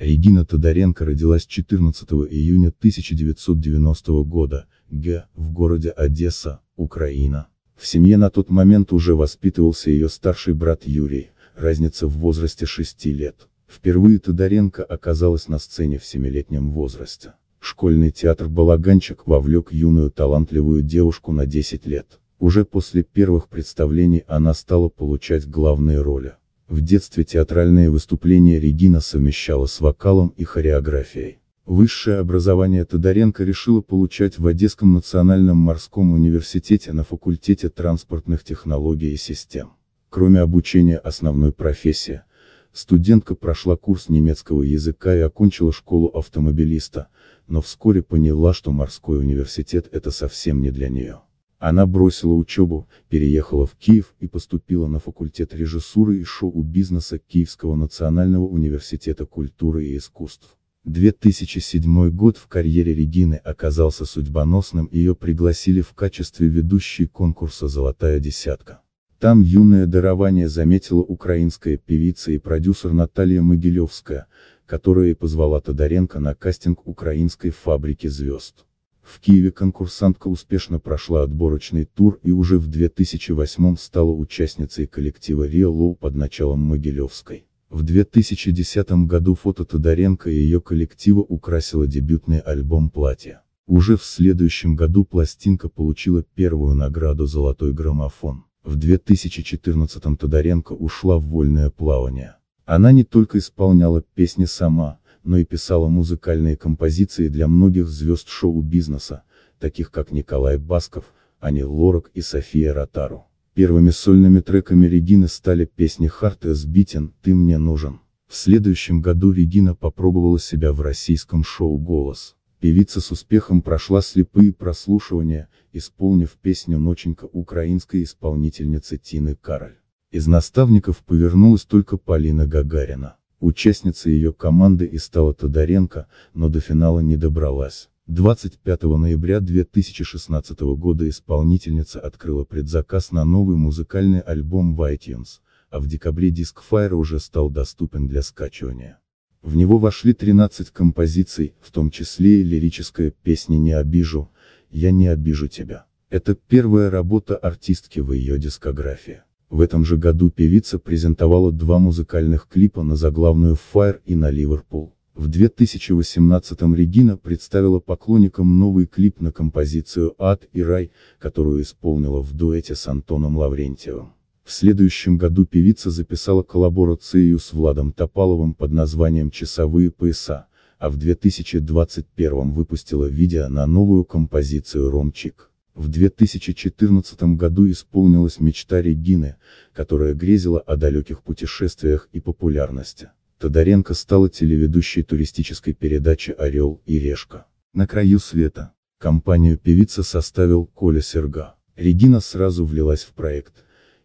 Регина Тодоренко родилась 14 июня 1990 года, г. в городе Одесса, Украина. В семье на тот момент уже воспитывался ее старший брат Юрий, разница в возрасте 6 лет. Впервые Тодоренко оказалась на сцене в семилетнем возрасте. Школьный театр «Балаганчик» вовлек юную талантливую девушку на 10 лет. Уже после первых представлений она стала получать главные роли. В детстве театральные выступления Регина совмещала с вокалом и хореографией. Высшее образование Тодоренко решила получать в Одесском национальном морском университете на факультете транспортных технологий и систем. Кроме обучения основной профессии, студентка прошла курс немецкого языка и окончила школу автомобилиста, но вскоре поняла, что морской университет это совсем не для нее. Она бросила учебу, переехала в Киев и поступила на факультет режиссуры и шоу-бизнеса Киевского национального университета культуры и искусств. 2007 год в карьере Регины оказался судьбоносным, ее пригласили в качестве ведущей конкурса «Золотая десятка». Там юное дарование заметила украинская певица и продюсер Наталья Могилевская, которая и позвала Тодоренко на кастинг украинской фабрики звезд. В Киеве конкурсантка успешно прошла отборочный тур и уже в 2008 стала участницей коллектива Рио Лоу под началом Могилевской. В 2010 году фото Тодоренко и ее коллектива украсила дебютный альбом «Платье». Уже в следующем году пластинка получила первую награду «Золотой граммофон». В 2014 Тодоренко ушла в вольное плавание. Она не только исполняла песни сама, но и писала музыкальные композиции для многих звезд шоу-бизнеса, таких как Николай Басков, Ани Лорак и София Ротару. Первыми сольными треками Регины стали песни «Харт is Битен «Ты мне нужен». В следующем году Регина попробовала себя в российском шоу «Голос». Певица с успехом прошла слепые прослушивания, исполнив песню «Ноченька» украинской исполнительницы Тины Кароль. Из наставников повернулась только Полина Гагарина. Участницей ее команды и стала Тодоренко, но до финала не добралась. 25 ноября 2016 года исполнительница открыла предзаказ на новый музыкальный альбом в iTunes, а в декабре диск Fire уже стал доступен для скачивания. В него вошли 13 композиций, в том числе и лирическая «Песня не обижу», «Я не обижу тебя». Это первая работа артистки в ее дискографии. В этом же году певица презентовала два музыкальных клипа на заглавную Fire и на Ливерпул. В 2018-м Регина представила поклонникам новый клип на композицию «Ад и рай», которую исполнила в дуэте с Антоном Лаврентьевым. В следующем году певица записала коллаборацию с Владом Топаловым под названием «Часовые пояса», а в 2021 выпустила видео на новую композицию «Ромчик». В 2014 году исполнилась мечта Регины, которая грезила о далеких путешествиях и популярности. Тодоренко стала телеведущей туристической передачи «Орел и Решка». На краю света. Компанию певица составил Коля Серга. Регина сразу влилась в проект.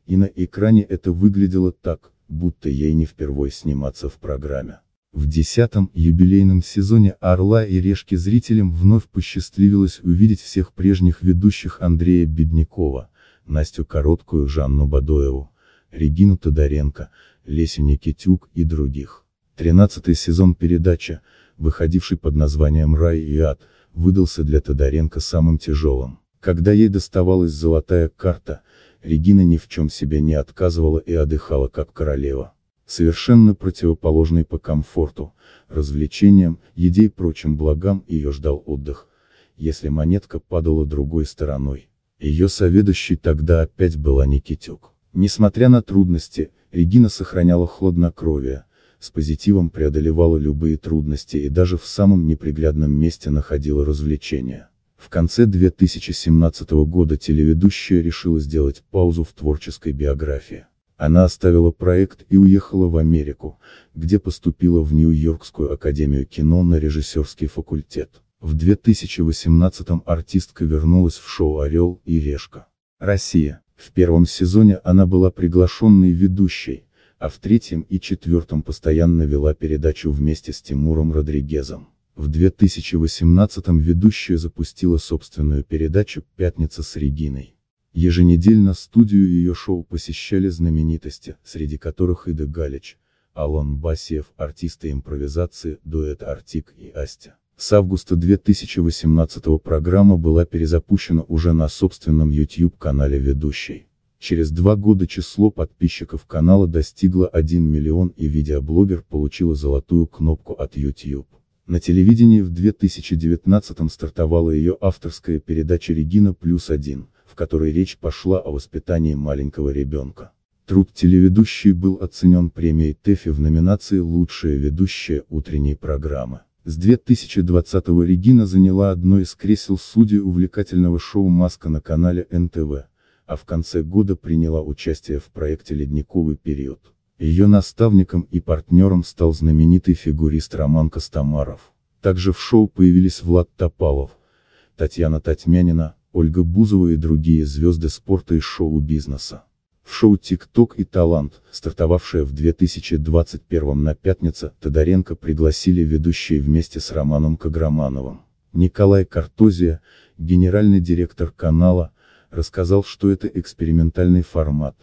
И на экране это выглядело так, будто ей не впервой сниматься в программе. В десятом юбилейном сезоне «Орла и решки» зрителям вновь посчастливилось увидеть всех прежних ведущих Андрея Беднякова, Настю Короткую, Жанну Бадоеву, Регину Тодоренко, Лесю Никитюк и других. Тринадцатый сезон передачи, выходивший под названием «Рай и ад», выдался для Тодоренко самым тяжелым. Когда ей доставалась золотая карта, Регина ни в чем себе не отказывала и отдыхала как королева совершенно противоположный по комфорту, развлечениям, еде и прочим благам ее ждал отдых. Если монетка падала другой стороной, ее соведущей тогда опять была Никитюк. Несмотря на трудности, Регина сохраняла хладнокровие, с позитивом преодолевала любые трудности и даже в самом неприглядном месте находила развлечения. В конце 2017 года телеведущая решила сделать паузу в творческой биографии. Она оставила проект и уехала в Америку, где поступила в Нью-Йоркскую академию кино на режиссерский факультет. В 2018-м артистка вернулась в шоу «Орел и Решка». Россия. В первом сезоне она была приглашенной ведущей, а в третьем и четвертом постоянно вела передачу вместе с Тимуром Родригезом. В 2018-м ведущая запустила собственную передачу «Пятница с Региной». Еженедельно студию ее шоу посещали знаменитости, среди которых Ида Галич, Алон Басиев, артисты импровизации, дуэт Артик и Астя. С августа 2018 программа была перезапущена уже на собственном YouTube-канале ведущей. Через два года число подписчиков канала достигло 1 миллион и видеоблогер получила золотую кнопку от YouTube. На телевидении в 2019 стартовала ее авторская передача «Регина плюс один», в которой речь пошла о воспитании маленького ребенка. Труд телеведущей был оценен премией ТЭФИ в номинации «Лучшая ведущая утренней программы». С 2020-го Регина заняла одно из кресел судей увлекательного шоу «Маска» на канале НТВ, а в конце года приняла участие в проекте «Ледниковый период». Ее наставником и партнером стал знаменитый фигурист Роман Костомаров. Также в шоу появились Влад Топалов, Татьяна Татьмянина, Ольга Бузова и другие звезды спорта и шоу-бизнеса. В шоу ТикТок и «Талант», стартовавшее в 2021 на пятница, Тодоренко пригласили ведущие вместе с Романом Каграмановым. Николай Картозия, генеральный директор канала, рассказал, что это экспериментальный формат,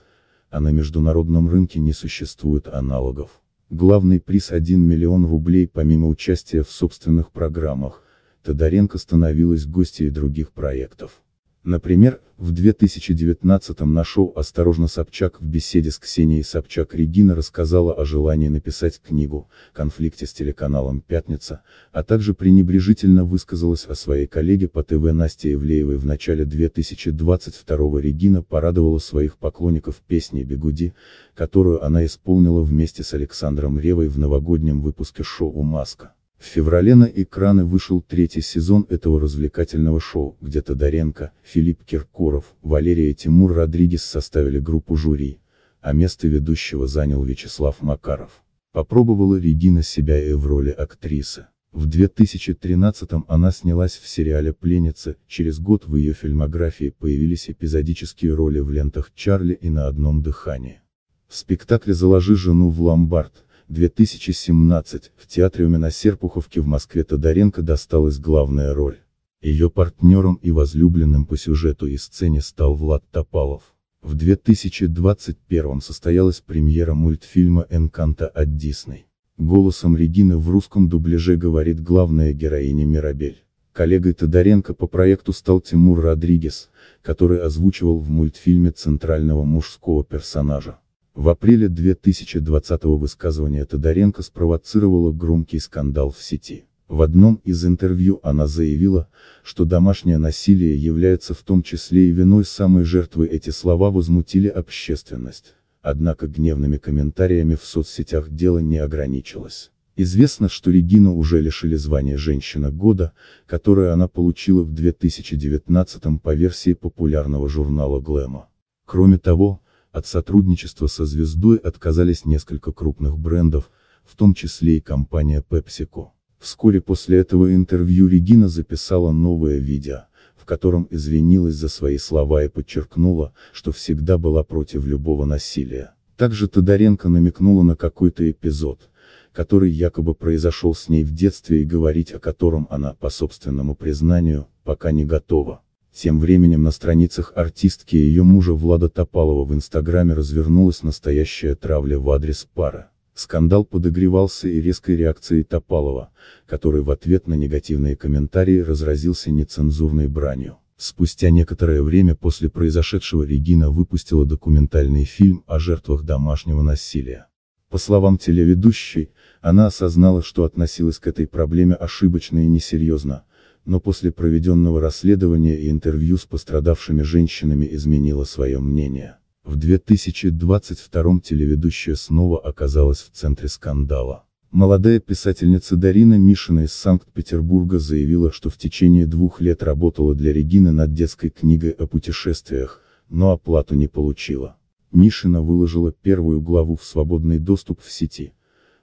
а на международном рынке не существует аналогов. Главный приз 1 миллион рублей помимо участия в собственных программах, Тодоренко становилась гостьей других проектов. Например, в 2019-м на шоу «Осторожно, Собчак» в беседе с Ксенией Собчак Регина рассказала о желании написать книгу, конфликте с телеканалом «Пятница», а также пренебрежительно высказалась о своей коллеге по ТВ Насте Евлеевой в начале 2022-го Регина порадовала своих поклонников песней «Бегуди», которую она исполнила вместе с Александром Ревой в новогоднем выпуске шоу «Маска». В феврале на экраны вышел третий сезон этого развлекательного шоу, где Тодоренко, Филипп Киркоров, Валерия и Тимур Родригес составили группу жюри, а место ведущего занял Вячеслав Макаров. Попробовала Регина себя и в роли актрисы. В 2013-м она снялась в сериале «Пленница», через год в ее фильмографии появились эпизодические роли в лентах «Чарли» и «На одном дыхании». В спектакле «Заложи жену в ломбард» 2017, в театре на Серпуховки в Москве Тодоренко досталась главная роль. Ее партнером и возлюбленным по сюжету и сцене стал Влад Топалов. В 2021 состоялась премьера мультфильма «Энканта» от Дисней. Голосом Регины в русском дубляже говорит главная героиня Мирабель. Коллегой Тодоренко по проекту стал Тимур Родригес, который озвучивал в мультфильме центрального мужского персонажа. В апреле 2020-го высказывание Тодоренко спровоцировало громкий скандал в сети. В одном из интервью она заявила, что домашнее насилие является в том числе и виной самой жертвы. Эти слова возмутили общественность. Однако гневными комментариями в соцсетях дело не ограничилось. Известно, что Регину уже лишили звания «Женщина года», которое она получила в 2019 по версии популярного журнала «Глэма». Кроме того, от сотрудничества со звездой отказались несколько крупных брендов, в том числе и компания PepsiCo. Вскоре после этого интервью Регина записала новое видео, в котором извинилась за свои слова и подчеркнула, что всегда была против любого насилия. Также Тодоренко намекнула на какой-то эпизод, который якобы произошел с ней в детстве и говорить о котором она, по собственному признанию, пока не готова. Тем временем на страницах артистки и ее мужа Влада Топалова в Инстаграме развернулась настоящая травля в адрес пары. Скандал подогревался и резкой реакцией Топалова, который в ответ на негативные комментарии разразился нецензурной бранью. Спустя некоторое время после произошедшего Регина выпустила документальный фильм о жертвах домашнего насилия. По словам телеведущей, она осознала, что относилась к этой проблеме ошибочно и несерьезно, но после проведенного расследования и интервью с пострадавшими женщинами изменила свое мнение. В 2022 телеведущая снова оказалась в центре скандала. Молодая писательница Дарина Мишина из Санкт-Петербурга заявила, что в течение двух лет работала для Регины над детской книгой о путешествиях, но оплату не получила. Мишина выложила первую главу в свободный доступ в сети,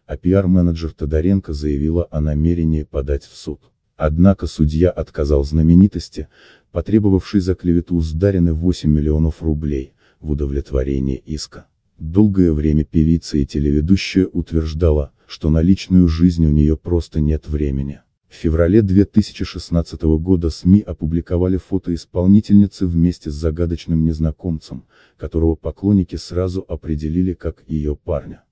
а пиар-менеджер Тодоренко заявила о намерении подать в суд. Однако судья отказал знаменитости, потребовавшей за клевету с Дарины 8 миллионов рублей, в удовлетворении иска. Долгое время певица и телеведущая утверждала, что на личную жизнь у нее просто нет времени. В феврале 2016 года СМИ опубликовали фото исполнительницы вместе с загадочным незнакомцем, которого поклонники сразу определили как ее парня.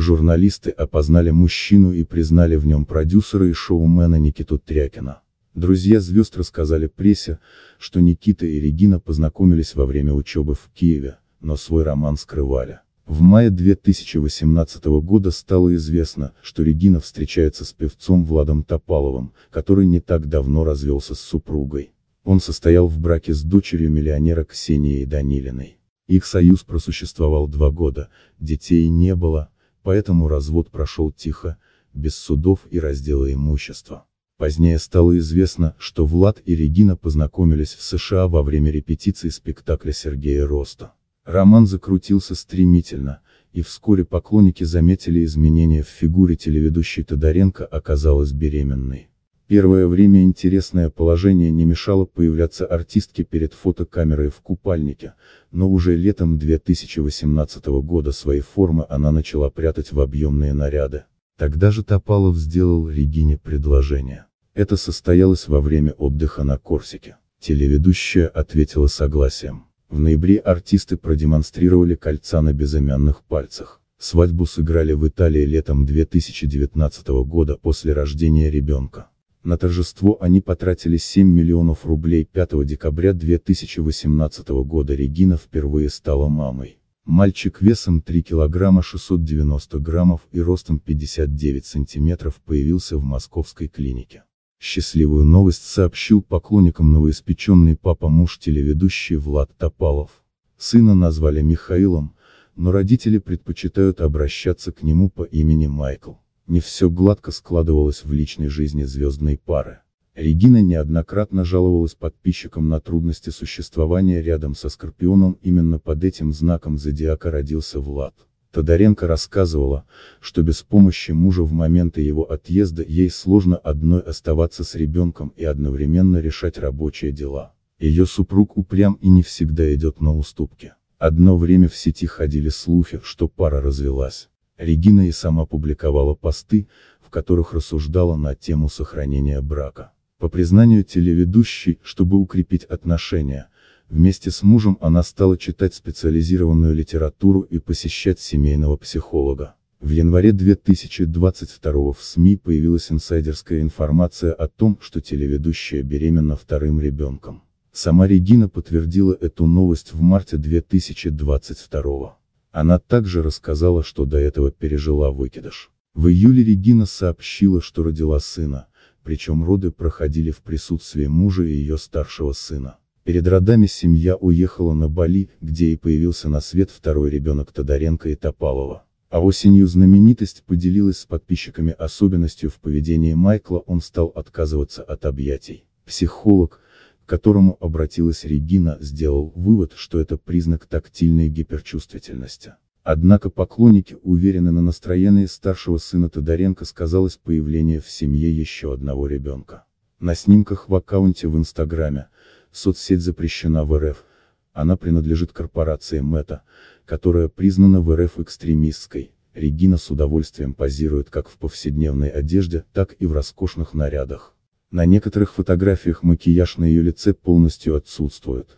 Журналисты опознали мужчину и признали в нем продюсера и шоумена Никиту Трякина. Друзья звезд рассказали прессе, что Никита и Регина познакомились во время учебы в Киеве, но свой роман скрывали. В мае 2018 года стало известно, что Регина встречается с певцом Владом Топаловым, который не так давно развелся с супругой. Он состоял в браке с дочерью миллионера Ксенией Данилиной. Их союз просуществовал два года, детей не было, поэтому развод прошел тихо, без судов и раздела имущества. Позднее стало известно, что Влад и Регина познакомились в США во время репетиции спектакля Сергея Роста. Роман закрутился стремительно, и вскоре поклонники заметили изменения в фигуре телеведущей Тодоренко оказалась беременной. Первое время интересное положение не мешало появляться артистке перед фотокамерой в купальнике, но уже летом 2018 года свои формы она начала прятать в объемные наряды. Тогда же Топалов сделал Регине предложение. Это состоялось во время отдыха на Корсике. Телеведущая ответила согласием. В ноябре артисты продемонстрировали кольца на безымянных пальцах. Свадьбу сыграли в Италии летом 2019 года после рождения ребенка. На торжество они потратили 7 миллионов рублей 5 декабря 2018 года Регина впервые стала мамой. Мальчик весом 3 килограмма 690 граммов и ростом 59 сантиметров появился в московской клинике. Счастливую новость сообщил поклонникам новоиспеченный папа-муж телеведущий Влад Топалов. Сына назвали Михаилом, но родители предпочитают обращаться к нему по имени Майкл. Не все гладко складывалось в личной жизни звездной пары. Регина неоднократно жаловалась подписчикам на трудности существования рядом со Скорпионом, именно под этим знаком зодиака родился Влад. Тодоренко рассказывала, что без помощи мужа в моменты его отъезда ей сложно одной оставаться с ребенком и одновременно решать рабочие дела. Ее супруг упрям и не всегда идет на уступки. Одно время в сети ходили слухи, что пара развелась. Регина и сама публиковала посты, в которых рассуждала на тему сохранения брака. По признанию телеведущей, чтобы укрепить отношения, вместе с мужем она стала читать специализированную литературу и посещать семейного психолога. В январе 2022 в СМИ появилась инсайдерская информация о том, что телеведущая беременна вторым ребенком. Сама Регина подтвердила эту новость в марте 2022. Она также рассказала, что до этого пережила выкидыш. В июле Регина сообщила, что родила сына, причем роды проходили в присутствии мужа и ее старшего сына. Перед родами семья уехала на Бали, где и появился на свет второй ребенок Тодоренко и Топалова. А осенью знаменитость поделилась с подписчиками особенностью в поведении Майкла, он стал отказываться от объятий. Психолог, к которому обратилась Регина, сделал вывод, что это признак тактильной гиперчувствительности. Однако поклонники уверены на настроении старшего сына Тодоренко сказалось появление в семье еще одного ребенка. На снимках в аккаунте в Инстаграме, соцсеть запрещена в РФ, она принадлежит корпорации МЭТА, которая признана в РФ экстремистской. Регина с удовольствием позирует как в повседневной одежде, так и в роскошных нарядах. На некоторых фотографиях макияж на ее лице полностью отсутствует,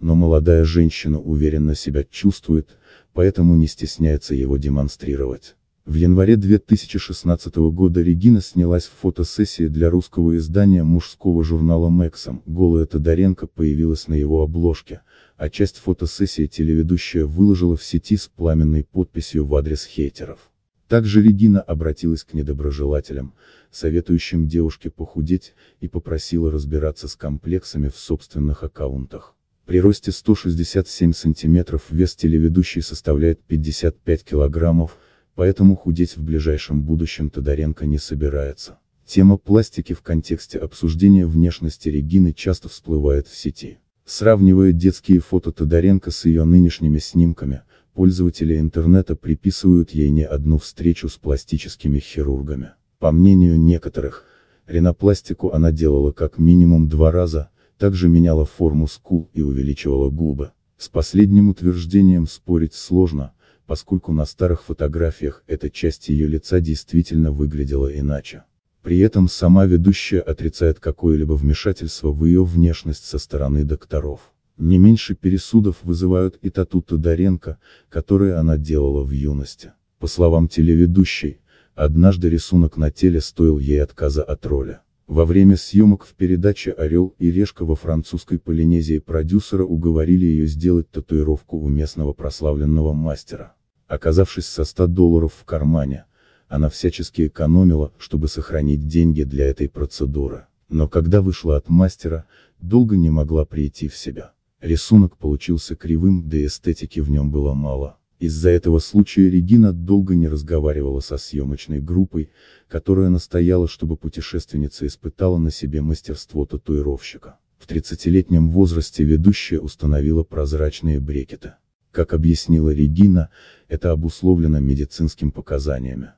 но молодая женщина уверенно себя чувствует, поэтому не стесняется его демонстрировать. В январе 2016 года Регина снялась в фотосессии для русского издания мужского журнала Максом. голая Тодоренко появилась на его обложке, а часть фотосессии телеведущая выложила в сети с пламенной подписью в адрес хейтеров. Также Регина обратилась к недоброжелателям, советующим девушке похудеть, и попросила разбираться с комплексами в собственных аккаунтах. При росте 167 см вес телеведущей составляет 55 кг, поэтому худеть в ближайшем будущем Тодоренко не собирается. Тема пластики в контексте обсуждения внешности Регины часто всплывает в сети. Сравнивая детские фото Тодоренко с ее нынешними снимками, пользователи интернета приписывают ей не одну встречу с пластическими хирургами. По мнению некоторых, ринопластику она делала как минимум два раза, также меняла форму скул и увеличивала губы. С последним утверждением спорить сложно, поскольку на старых фотографиях эта часть ее лица действительно выглядела иначе. При этом сама ведущая отрицает какое-либо вмешательство в ее внешность со стороны докторов. Не меньше пересудов вызывают и тату Тодоренко, которые она делала в юности. По словам телеведущей, однажды рисунок на теле стоил ей отказа от роли. Во время съемок в передаче «Орел и решка» во французской Полинезии продюсера уговорили ее сделать татуировку у местного прославленного мастера. Оказавшись со 100 долларов в кармане, она всячески экономила, чтобы сохранить деньги для этой процедуры. Но когда вышла от мастера, долго не могла прийти в себя. Рисунок получился кривым, да эстетики в нем было мало. Из-за этого случая Регина долго не разговаривала со съемочной группой, которая настояла, чтобы путешественница испытала на себе мастерство татуировщика. В 30-летнем возрасте ведущая установила прозрачные брекеты. Как объяснила Регина, это обусловлено медицинским показаниями.